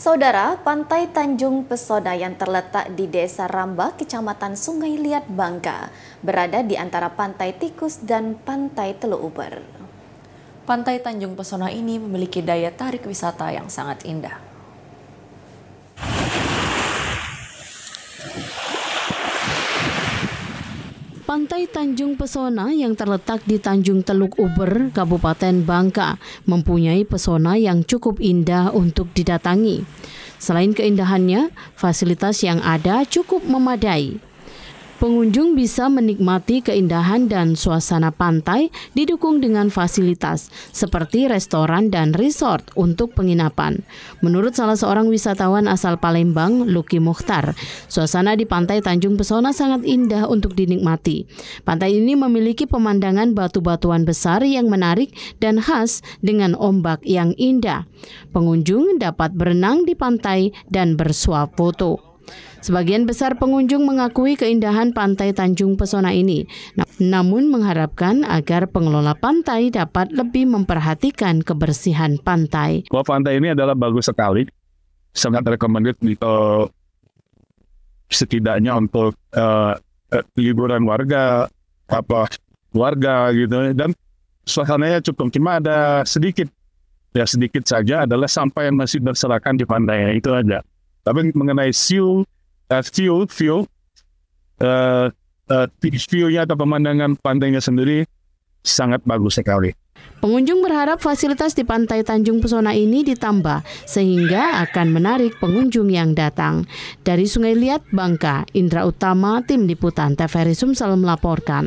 Saudara, Pantai Tanjung Pesona yang terletak di Desa Ramba, Kecamatan Sungai Liat, Bangka, berada di antara Pantai Tikus dan Pantai Teluk Uber. Pantai Tanjung Pesona ini memiliki daya tarik wisata yang sangat indah. Pantai Tanjung Pesona yang terletak di Tanjung Teluk Uber, Kabupaten Bangka, mempunyai pesona yang cukup indah untuk didatangi. Selain keindahannya, fasilitas yang ada cukup memadai. Pengunjung bisa menikmati keindahan dan suasana pantai didukung dengan fasilitas seperti restoran dan resort untuk penginapan. Menurut salah seorang wisatawan asal Palembang, Luki Mukhtar, suasana di pantai Tanjung Pesona sangat indah untuk dinikmati. Pantai ini memiliki pemandangan batu-batuan besar yang menarik dan khas dengan ombak yang indah. Pengunjung dapat berenang di pantai dan bersuap foto. Sebagian besar pengunjung mengakui keindahan pantai Tanjung Pesona ini, namun mengharapkan agar pengelola pantai dapat lebih memperhatikan kebersihan pantai. Bahwa pantai ini adalah bagus sekali, sangat untuk uh, setidaknya untuk uh, uh, liburan warga apa warga gitu dan suasananya cukup cuma ada sedikit ya sedikit saja adalah sampah yang masih berserakan di pantai itu aja. Tapi mengenai siung uh, view view uh, uh, view atau pemandangan pantainya sendiri sangat bagus sekali. Pengunjung berharap fasilitas di Pantai Tanjung Pesona ini ditambah sehingga akan menarik pengunjung yang datang. Dari Sungai Liat, Bangka, Indra Utama, Tim Liputan TVRI Sumsel melaporkan.